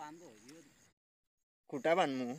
बांधो कुठं बांधू